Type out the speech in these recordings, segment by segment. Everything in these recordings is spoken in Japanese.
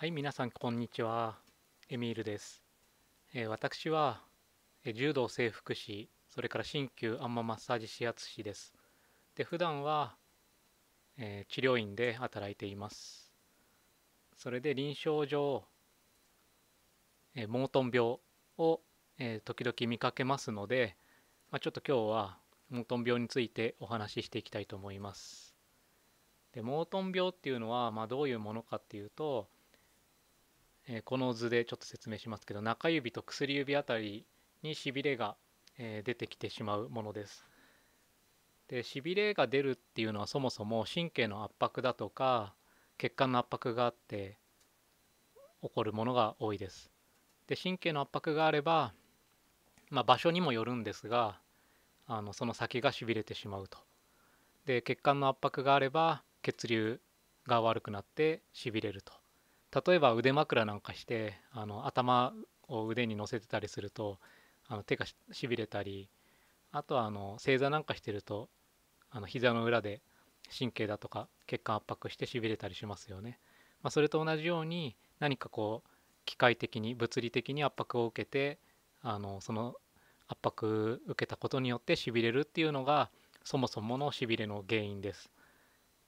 はい皆さんこんにちはエミールです、えー、私は、えー、柔道整復師それから鍼灸あんまマッサージ指圧師ですで普段は、えー、治療院で働いていますそれで臨床上、えー、モートン病を、えー、時々見かけますので、まあ、ちょっと今日はモートン病についてお話ししていきたいと思いますでモートン病っていうのは、まあ、どういうものかっていうとえこの図でちょっと説明しますけど中指と薬指あたりにしびれが、え出てきてしまうものです。でしびれが出るっていうのはそもそも神経の圧迫だとか血管の圧迫があって起こるものが多いです。で神経の圧迫があれば、まあ、場所にもよるんですがあのその先がしびれてしまうと。で血管の圧迫があれば血流が悪くなってしびれると。例えば腕枕なんかしてあの頭を腕に乗せてたりするとあの手がしびれたりあとはあの正座なんかしてるとあの膝の裏で神経だとか血管圧迫してしびれたりしますよね。まあ、それと同じように何かこう機械的に物理的に圧迫を受けてあのその圧迫受けたことによってしびれるっていうのがそもそものしびれの原因です。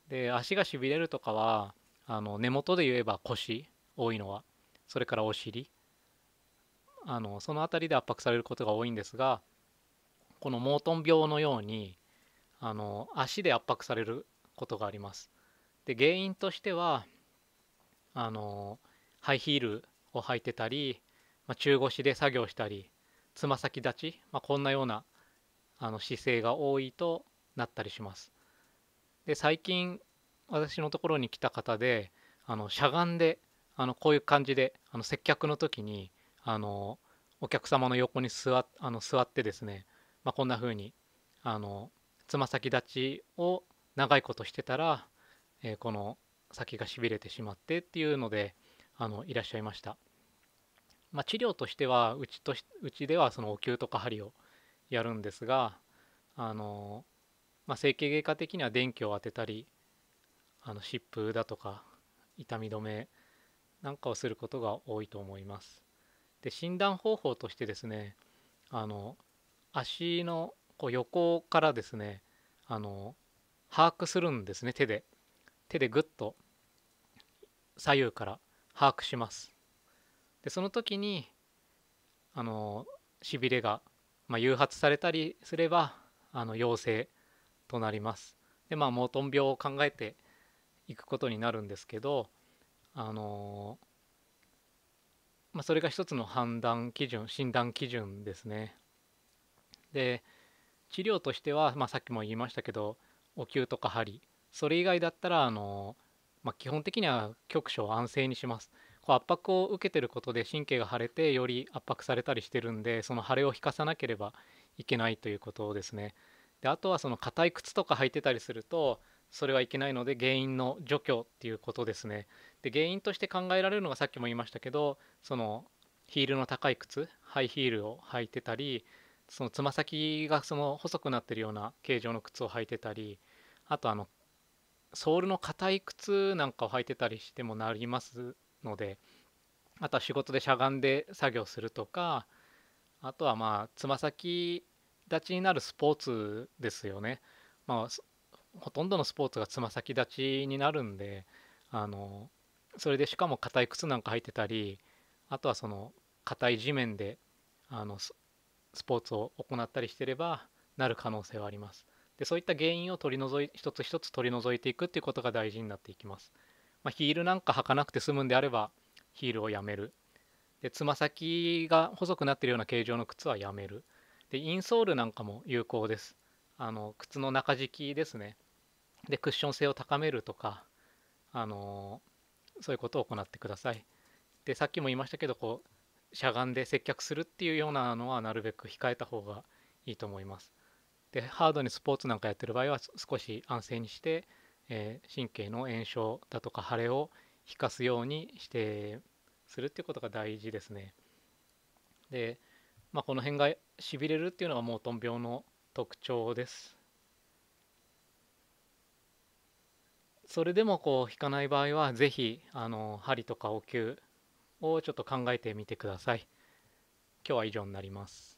で足がしびれるとかはあの根元で言えば腰多いのはそれからお尻あのその辺りで圧迫されることが多いんですがこのモートン病のようにあの足で圧迫されることがあります。で原因としてはあのハイヒールを履いてたり、まあ、中腰で作業したりつま先立ち、まあ、こんなようなあの姿勢が多いとなったりします。で最近私のところに来た方であのしゃがんであのこういう感じであの接客の時にあのお客様の横に座あの座ってですね、まあ、こんな風にあのつま先立ちを長いことしてたら、えー、この先がしびれてしまってっていうのであのいらっしゃいました、まあ、治療としてはうちとうちではそのお灸とか針をやるんですがあの、まあ、整形外科的には電気を当てたりあの湿布だとか痛み止めなんかをすることが多いと思います。で診断方法としてですねあの足のこう横からですねあの把握するんですね手で手でぐっと左右から把握しますでその時にあのしびれが、まあ、誘発されたりすればあの陽性となりますでまあモートン病を考えて行くことになるんですけどあのまあ、それが一つの判断基準診断基準ですね。で治療としては、まあ、さっきも言いましたけどお灸とか針それ以外だったらあの、まあ、基本的には局所を安静にします。こう圧迫を受けてることで神経が腫れてより圧迫されたりしてるんでその腫れを引かさなければいけないということですね。であとはその硬い靴とか履いてたりするとそれはいけないので原因の除去っていうことですね。で原因として考えられるのがさっきも言いましたけどそのヒールの高い靴ハイヒールを履いてたりそのつま先がその細くなってるような形状の靴を履いてたりあとあのソールの硬い靴なんかを履いてたりしてもなりますのであとは仕事でしゃがんで作業するとかあとはまあつま先立ちになるスポーツですよね。まあ、ほとんどのスポーツがつま先立ちになるんであのそれでしかも硬い靴なんか履いてたりあとはその硬い地面であのスポーツを行ったりしてればなる可能性はありますでそういった原因を取り除い一つ一つ取り除いていくっていうことが大事になっていきます、まあ、ヒールなんか履かなくて済むんであればヒールをやめるでつま先が細くなってるような形状の靴はやめるでインソールなんかも有効ですあの靴の中敷きですねでクッション性を高めるとか、あのそういうことを行ってください。でさっきも言いましたけどこうしゃがんで接客するっていうようなのはなるべく控えた方がいいと思います。でハードにスポーツなんかやってる場合は少し安静にして、えー、神経の炎症だとか腫れを引かすようにしてするっていうことが大事ですね。で、まあ、この辺がしびれるっていうのがモートン病の特徴ですそれでもこう引かない場合は是非あの針とかお灸をちょっと考えてみてください今日は以上になります